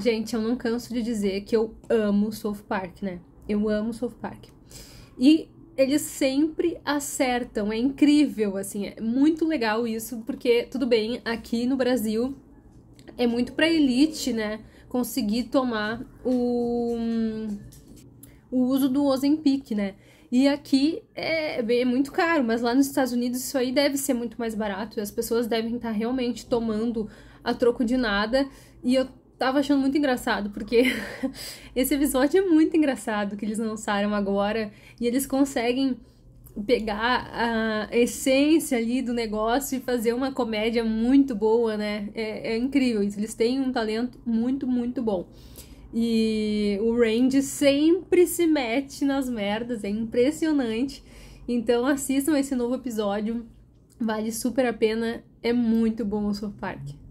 Gente, eu não canso de dizer que eu amo South Park, né? Eu amo South Park. E eles sempre acertam, é incrível, assim, é muito legal isso, porque, tudo bem, aqui no Brasil é muito pra elite, né? Conseguir tomar o, o uso do Ozempic, né? E aqui é, é, muito caro, mas lá nos Estados Unidos isso aí deve ser muito mais barato. E as pessoas devem estar tá realmente tomando a troco de nada. E eu tava achando muito engraçado, porque esse episódio é muito engraçado que eles lançaram agora e eles conseguem pegar a essência ali do negócio e fazer uma comédia muito boa, né? É, é incrível, eles têm um talento muito, muito bom. E o Randy sempre se mete nas merdas, é impressionante. Então assistam esse novo episódio, vale super a pena, é muito bom o South Park.